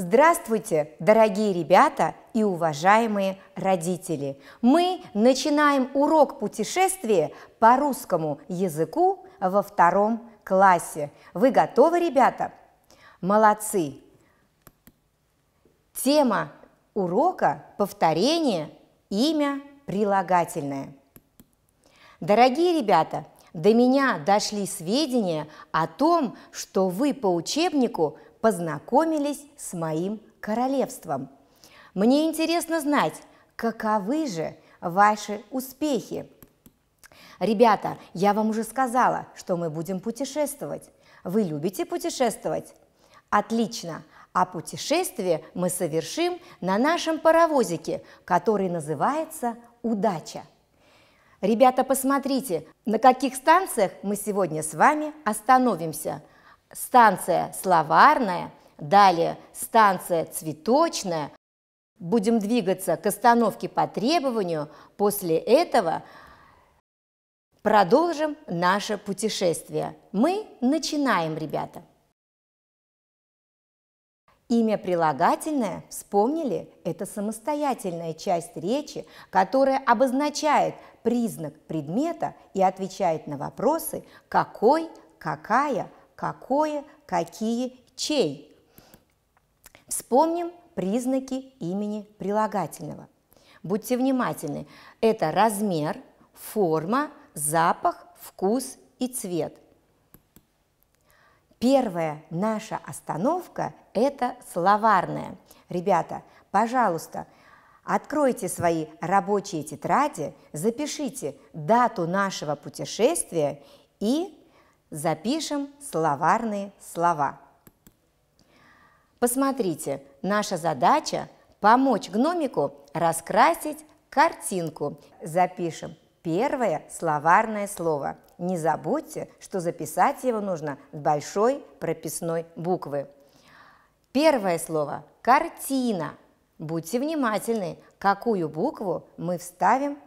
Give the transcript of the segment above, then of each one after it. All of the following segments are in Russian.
Здравствуйте, дорогие ребята и уважаемые родители! Мы начинаем урок путешествия по русскому языку во втором классе. Вы готовы, ребята? Молодцы! Тема урока – повторение, имя прилагательное. Дорогие ребята, до меня дошли сведения о том, что вы по учебнику – познакомились с моим королевством. Мне интересно знать, каковы же ваши успехи. Ребята, я вам уже сказала, что мы будем путешествовать. Вы любите путешествовать? Отлично! А путешествие мы совершим на нашем паровозике, который называется «Удача». Ребята, посмотрите, на каких станциях мы сегодня с вами остановимся – станция словарная, далее станция цветочная. Будем двигаться к остановке по требованию. После этого продолжим наше путешествие. Мы начинаем, ребята. Имя прилагательное, вспомнили, это самостоятельная часть речи, которая обозначает признак предмета и отвечает на вопросы «какой», «какая», какое, какие, чей. Вспомним признаки имени прилагательного. Будьте внимательны. Это размер, форма, запах, вкус и цвет. Первая наша остановка – это словарная. Ребята, пожалуйста, откройте свои рабочие тетради, запишите дату нашего путешествия и Запишем словарные слова. Посмотрите, наша задача – помочь гномику раскрасить картинку. Запишем первое словарное слово. Не забудьте, что записать его нужно с большой прописной буквы. Первое слово – картина. Будьте внимательны, какую букву мы вставим.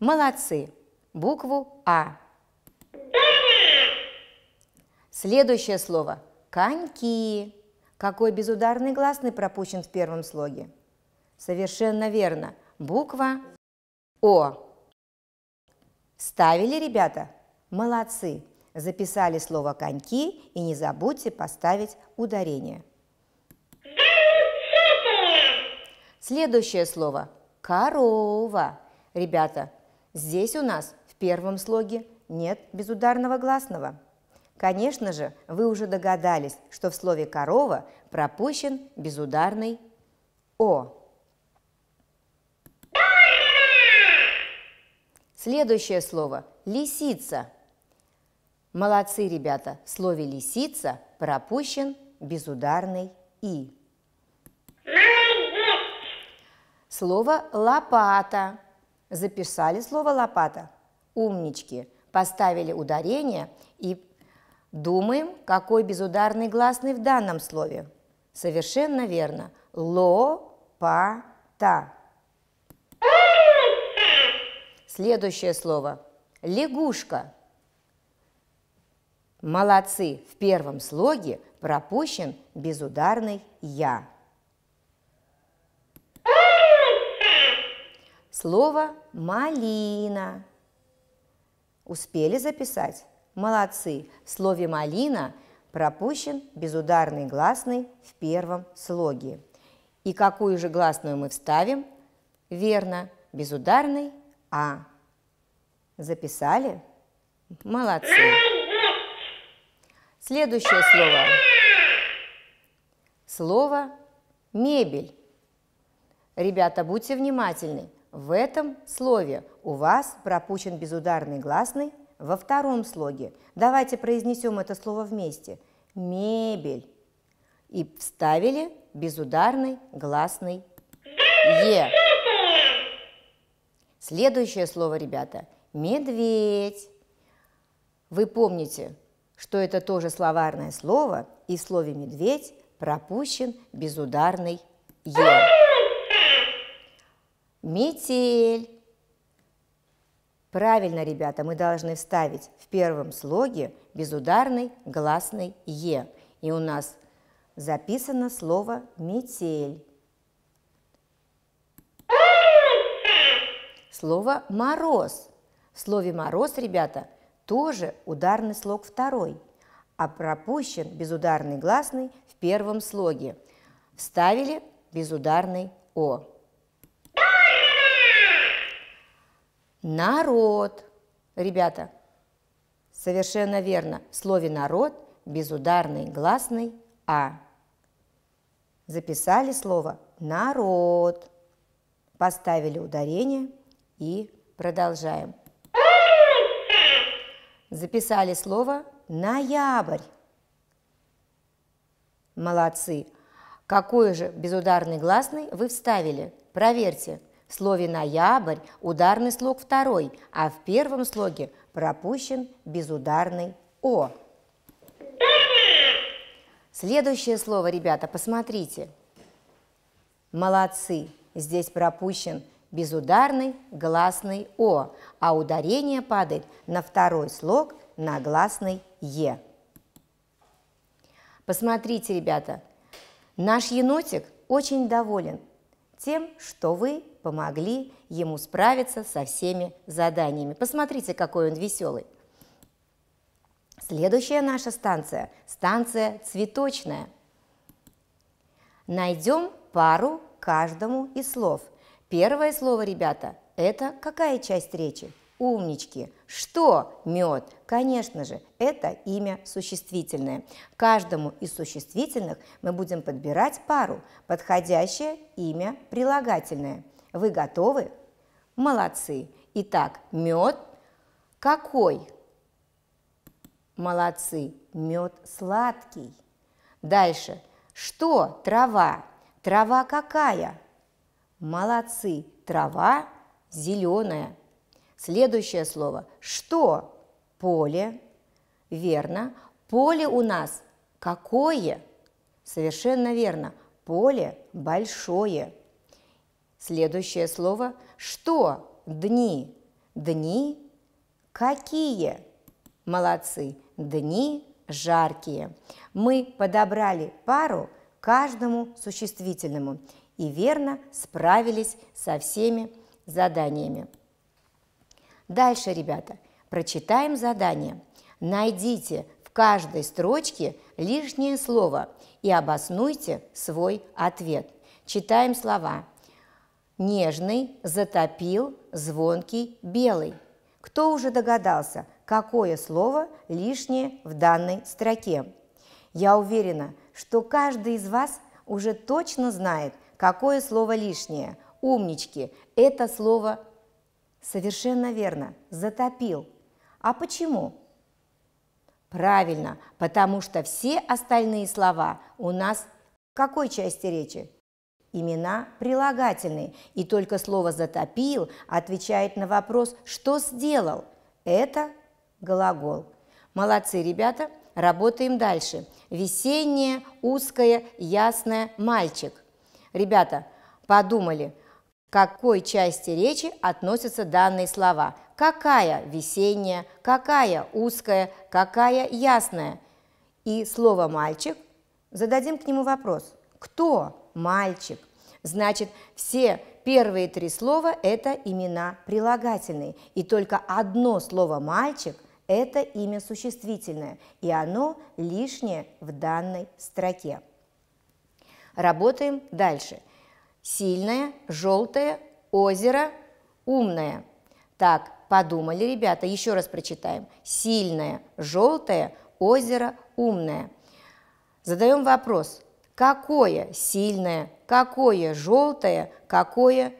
Молодцы! Букву А. Следующее слово – коньки. Какой безударный гласный пропущен в первом слоге? Совершенно верно. Буква О. Ставили, ребята? Молодцы! Записали слово «коньки» и не забудьте поставить ударение. Следующее слово – корова. Ребята, здесь у нас в первом слоге нет безударного гласного. Конечно же, вы уже догадались, что в слове «корова» пропущен безударный «о». Следующее слово – «лисица». Молодцы, ребята, в слове «лисица» пропущен безударный «и». Слово «лопата». Записали слово «лопата»? Умнички! Поставили ударение и Думаем, какой безударный гласный в данном слове. Совершенно верно. Лопата. Следующее слово. Лягушка. Молодцы, в первом слоге пропущен безударный «я». Слово «малина». Успели записать? Молодцы! В слове «малина» пропущен безударный гласный в первом слоге. И какую же гласную мы вставим? Верно, безударный «а». Записали? Молодцы! Следующее слово. Слово «мебель». Ребята, будьте внимательны. В этом слове у вас пропущен безударный гласный во втором слоге давайте произнесем это слово вместе. Мебель. И вставили безударный гласный Е. Следующее слово, ребята, медведь. Вы помните, что это тоже словарное слово, и в слове медведь пропущен безударный Е. Метель. Правильно, ребята, мы должны вставить в первом слоге безударный гласный «е». И у нас записано слово «метель». Слово «мороз». В слове «мороз», ребята, тоже ударный слог второй, а пропущен безударный гласный в первом слоге. Вставили безударный «о». Народ. Ребята, совершенно верно. В слове народ безударный гласный а. Записали слово народ. Поставили ударение и продолжаем. Записали слово ноябрь. Молодцы. Какой же безударный гласный вы вставили? Проверьте. В слове «ноябрь» ударный слог второй, а в первом слоге пропущен безударный «о». Следующее слово, ребята, посмотрите. Молодцы. Здесь пропущен безударный гласный «о», а ударение падает на второй слог на гласный «е». Посмотрите, ребята, наш енотик очень доволен тем, что вы помогли ему справиться со всеми заданиями. Посмотрите, какой он веселый. Следующая наша станция – станция цветочная. Найдем пару каждому из слов. Первое слово, ребята, это какая часть речи? Умнички. Что мед? Конечно же, это имя существительное. Каждому из существительных мы будем подбирать пару, подходящее имя прилагательное. Вы готовы? Молодцы. Итак, мед какой? Молодцы, мед сладкий. Дальше. Что трава? Трава какая? Молодцы, трава зеленая. Следующее слово. Что? Поле. Верно. Поле у нас какое? Совершенно верно. Поле большое. Следующее слово «что» – дни. Дни – какие? Молодцы, дни жаркие. Мы подобрали пару каждому существительному и верно справились со всеми заданиями. Дальше, ребята, прочитаем задание. Найдите в каждой строчке лишнее слово и обоснуйте свой ответ. Читаем слова. Нежный, затопил, звонкий, белый. Кто уже догадался, какое слово лишнее в данной строке? Я уверена, что каждый из вас уже точно знает, какое слово лишнее. Умнички, это слово совершенно верно, затопил. А почему? Правильно, потому что все остальные слова у нас в какой части речи? имена прилагательные, и только слово «затопил» отвечает на вопрос «что сделал?» Это глагол. Молодцы, ребята, работаем дальше. Весеннее, узкое, ясное, мальчик. Ребята, подумали, к какой части речи относятся данные слова. Какая весенняя, какая узкая, какая ясная. И слово «мальчик» зададим к нему вопрос. Кто мальчик? Значит, все первые три слова – это имена прилагательные, и только одно слово «мальчик» – это имя существительное, и оно лишнее в данной строке. Работаем дальше. Сильное, желтое, озеро, умное. Так, подумали, ребята, еще раз прочитаем. Сильное, желтое, озеро, умное. Задаем вопрос, Какое сильное, какое желтое, какое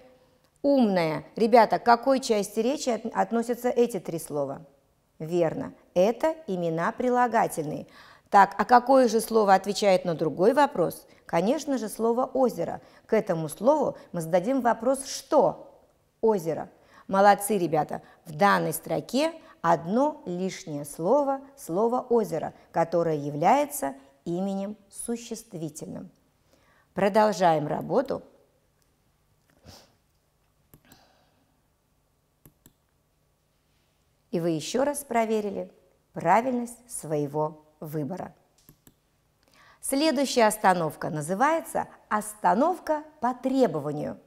умное. Ребята, к какой части речи относятся эти три слова? Верно, это имена прилагательные. Так, а какое же слово отвечает на другой вопрос? Конечно же, слово «озеро». К этому слову мы зададим вопрос «что?» «Озеро». Молодцы, ребята! В данной строке одно лишнее слово – слово «озеро», которое является именем существительным. Продолжаем работу. И вы еще раз проверили правильность своего выбора. Следующая остановка называется «Остановка по требованию».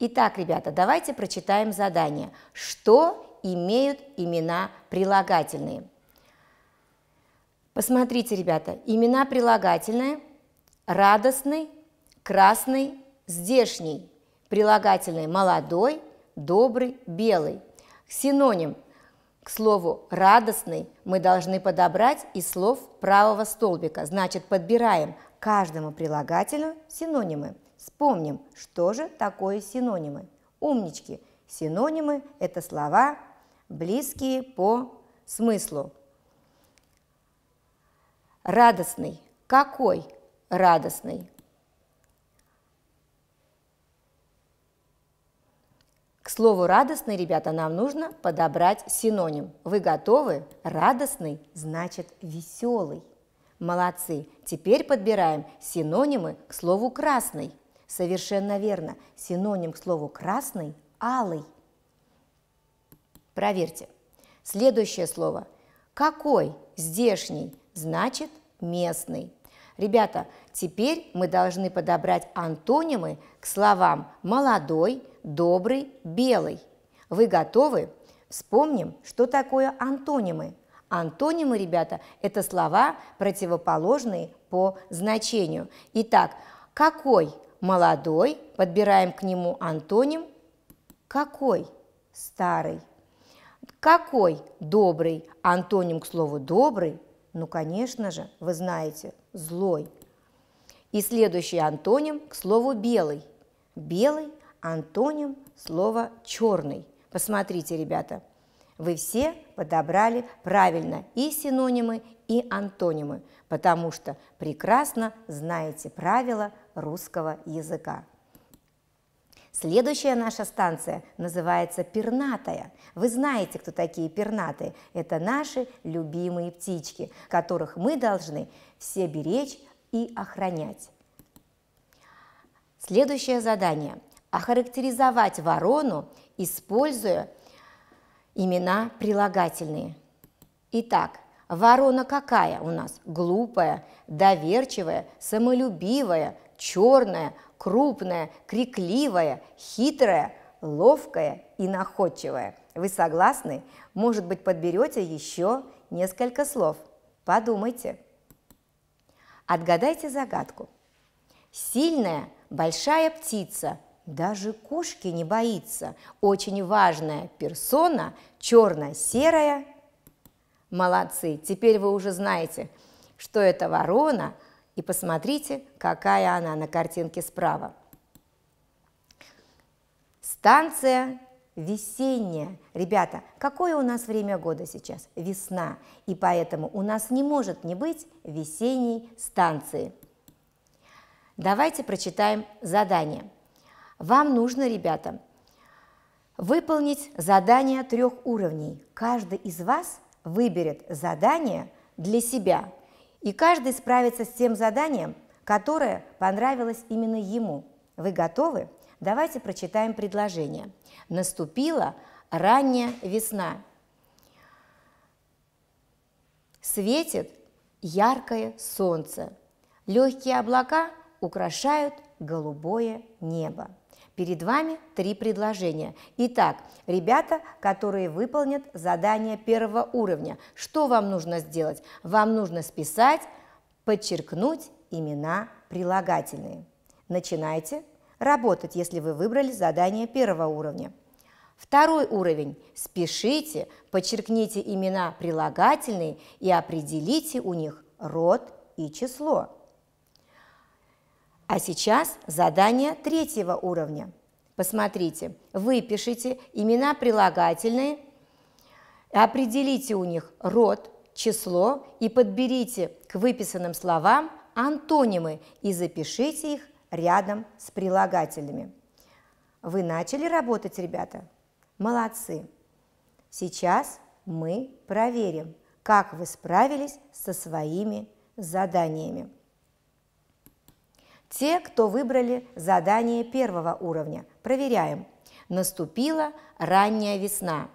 Итак, ребята, давайте прочитаем задание. Что имеют имена прилагательные? Посмотрите, ребята, имена прилагательные – радостный, красный, здешний. прилагательные: молодой, добрый, белый. Синоним к слову «радостный» мы должны подобрать из слов правого столбика. Значит, подбираем каждому прилагателю синонимы. Вспомним, что же такое синонимы. Умнички! Синонимы – это слова, близкие по смыслу. Радостный. Какой радостный? К слову «радостный», ребята, нам нужно подобрать синоним. Вы готовы? Радостный значит веселый. Молодцы. Теперь подбираем синонимы к слову «красный». Совершенно верно. Синоним к слову «красный» – «алый». Проверьте. Следующее слово. Какой здешний значит местный. Ребята, теперь мы должны подобрать антонимы к словам «молодой», «добрый», «белый». Вы готовы? Вспомним, что такое антонимы. Антонимы, ребята, это слова, противоположные по значению. Итак, какой молодой, подбираем к нему антоним, какой старый. Какой добрый, антоним к слову добрый, ну, конечно же, вы знаете, злой. И следующий антоним к слову «белый». Белый – антоним слова «черный». Посмотрите, ребята, вы все подобрали правильно и синонимы, и антонимы, потому что прекрасно знаете правила русского языка. Следующая наша станция называется пернатая. Вы знаете, кто такие пернатые. Это наши любимые птички, которых мы должны все беречь и охранять. Следующее задание – охарактеризовать ворону, используя имена прилагательные. Итак, ворона какая у нас? Глупая, доверчивая, самолюбивая, черная, крупная, крикливая, хитрая, ловкая и находчивая. Вы согласны? Может быть, подберете еще несколько слов. Подумайте. Отгадайте загадку. Сильная, большая птица, даже кошки не боится. Очень важная персона, черно-серая. Молодцы, теперь вы уже знаете, что это ворона, и посмотрите, какая она на картинке справа. Станция весенняя. Ребята, какое у нас время года сейчас? Весна. И поэтому у нас не может не быть весенней станции. Давайте прочитаем задание. Вам нужно, ребята, выполнить задание трех уровней. Каждый из вас выберет задание для себя – и каждый справится с тем заданием, которое понравилось именно ему. Вы готовы? Давайте прочитаем предложение. Наступила ранняя весна. Светит яркое солнце. Легкие облака украшают голубое небо. Перед вами три предложения. Итак, ребята, которые выполнят задание первого уровня, что вам нужно сделать? Вам нужно списать, подчеркнуть имена прилагательные. Начинайте работать, если вы выбрали задание первого уровня. Второй уровень. Спешите, подчеркните имена прилагательные и определите у них род и число. А сейчас задание третьего уровня. Посмотрите, выпишите имена прилагательные, определите у них род, число и подберите к выписанным словам антонимы и запишите их рядом с прилагательными. Вы начали работать, ребята? Молодцы! Сейчас мы проверим, как вы справились со своими заданиями. Те, кто выбрали задание первого уровня. Проверяем. Наступила ранняя весна.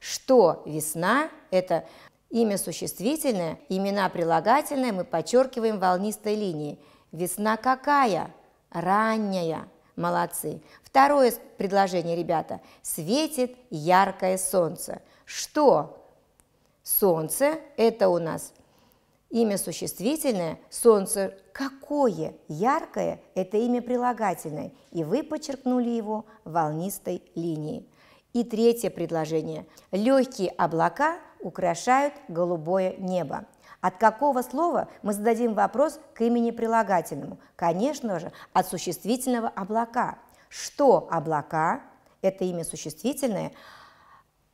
Что весна – это имя существительное, имена прилагательные мы подчеркиваем волнистой линией. Весна какая? Ранняя. Молодцы. Второе предложение, ребята. Светит яркое солнце. Что? Солнце – это у нас – Имя существительное «Солнце» какое яркое – это имя прилагательное, и вы подчеркнули его волнистой линией. И третье предложение. Легкие облака украшают голубое небо. От какого слова мы зададим вопрос к имени прилагательному? Конечно же, от существительного облака. Что облака? Это имя существительное.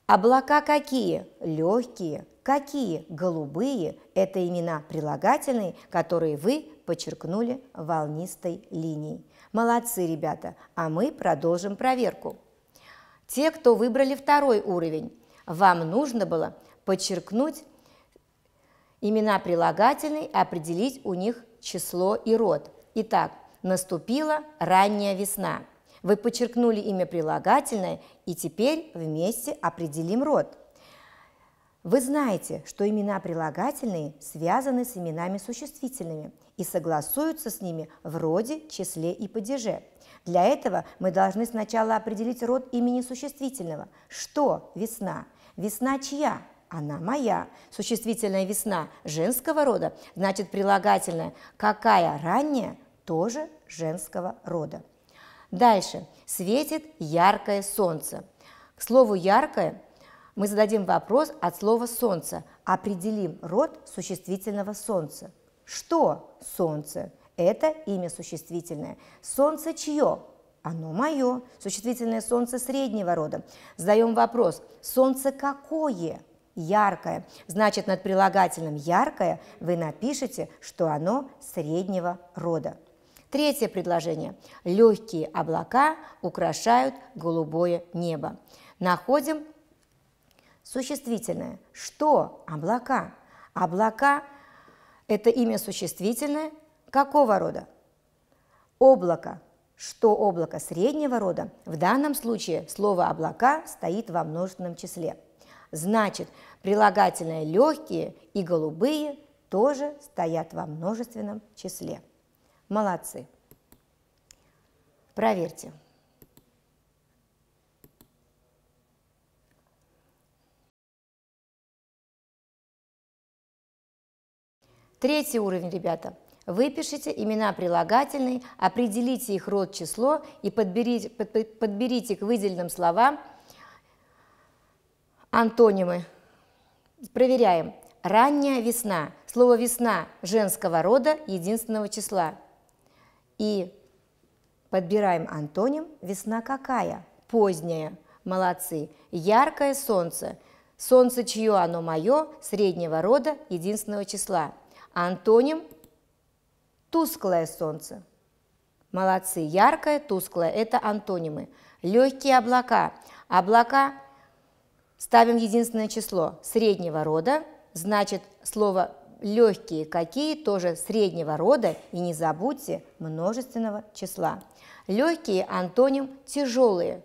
Облака какие? Легкие, какие голубые – это имена прилагательные, которые вы подчеркнули волнистой линией. Молодцы, ребята, а мы продолжим проверку. Те, кто выбрали второй уровень, вам нужно было подчеркнуть имена прилагательные, определить у них число и род. Итак, наступила ранняя весна. Вы подчеркнули имя прилагательное, и теперь вместе определим род – вы знаете, что имена прилагательные связаны с именами существительными и согласуются с ними в роде, числе и падеже. Для этого мы должны сначала определить род имени существительного. Что весна? Весна чья? Она моя. Существительная весна женского рода, значит прилагательное «какая ранняя» тоже женского рода. Дальше. Светит яркое солнце. К слову «яркое» Мы зададим вопрос от слова «солнце», определим род существительного «солнце». Что «солнце»? Это имя существительное. Солнце чье? Оно мое. Существительное солнце среднего рода. Задаем вопрос. Солнце какое? Яркое. Значит, над прилагательным «яркое» вы напишете, что оно среднего рода. Третье предложение. Легкие облака украшают голубое небо. Находим Существительное. Что? Облака. Облака – это имя существительное. Какого рода? Облако. Что облако среднего рода? В данном случае слово «облака» стоит во множественном числе. Значит, прилагательные легкие и голубые тоже стоят во множественном числе. Молодцы! Проверьте. Третий уровень, ребята. Выпишите имена прилагательные, определите их род, число и подберите, под, подберите к выделенным словам антонимы. Проверяем. Ранняя весна. Слово «весна» женского рода единственного числа. И подбираем антоним «весна какая?» Поздняя. Молодцы. Яркое солнце. Солнце чье оно мое, среднего рода, единственного числа. Антоним – тусклое солнце. Молодцы, яркое, тусклое – это антонимы. Легкие облака. Облака ставим единственное число среднего рода, значит слово легкие какие тоже среднего рода и не забудьте множественного числа. Легкие антоним тяжелые.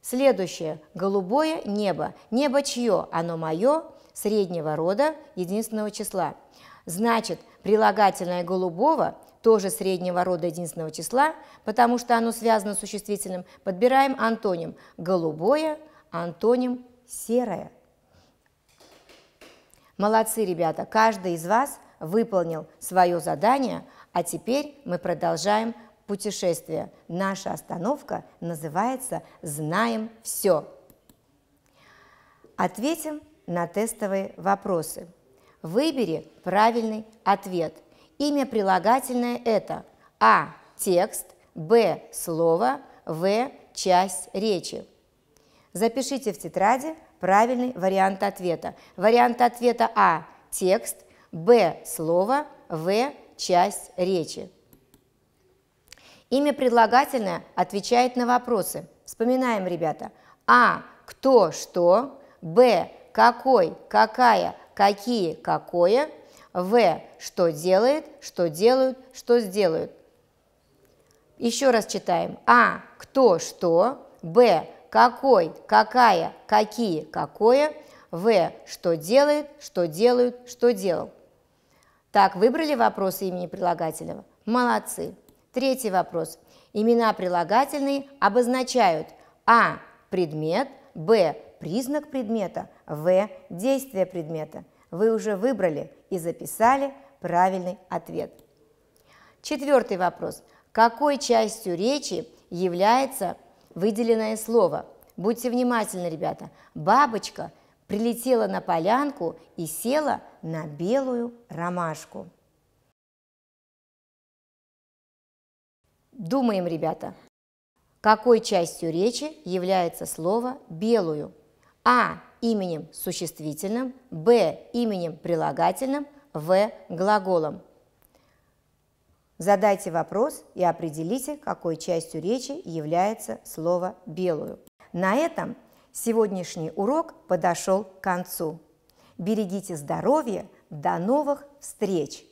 Следующее. Голубое небо. Небо чье? Оно мое, среднего рода, единственного числа. Значит, прилагательное голубого тоже среднего рода единственного числа, потому что оно связано с существительным, подбираем антоним «голубое», антоним «серое». Молодцы, ребята, каждый из вас выполнил свое задание, а теперь мы продолжаем путешествие. Наша остановка называется «Знаем все». Ответим на тестовые вопросы. Выбери правильный ответ. Имя прилагательное это А. Текст, Б. Слово, В. Часть речи. Запишите в тетради правильный вариант ответа. Вариант ответа А – текст, Б – слово, В – часть речи. Имя прилагательное отвечает на вопросы. Вспоминаем, ребята. А – кто, что, Б – какой, какая, какие, какое, в, что делает, что делают, что сделают. Еще раз читаем. А, кто, что, б, какой, какая, какие, какое, в, что делает, что делают, что делал. Так, выбрали вопросы имени прилагательного? Молодцы. Третий вопрос. Имена прилагательные обозначают а. предмет, б признак предмета, В – действие предмета. Вы уже выбрали и записали правильный ответ. Четвертый вопрос. Какой частью речи является выделенное слово? Будьте внимательны, ребята. Бабочка прилетела на полянку и села на белую ромашку. Думаем, ребята, какой частью речи является слово «белую»? А именем существительным, Б именем прилагательным, В глаголом. Задайте вопрос и определите, какой частью речи является слово «белую». На этом сегодняшний урок подошел к концу. Берегите здоровье, до новых встреч!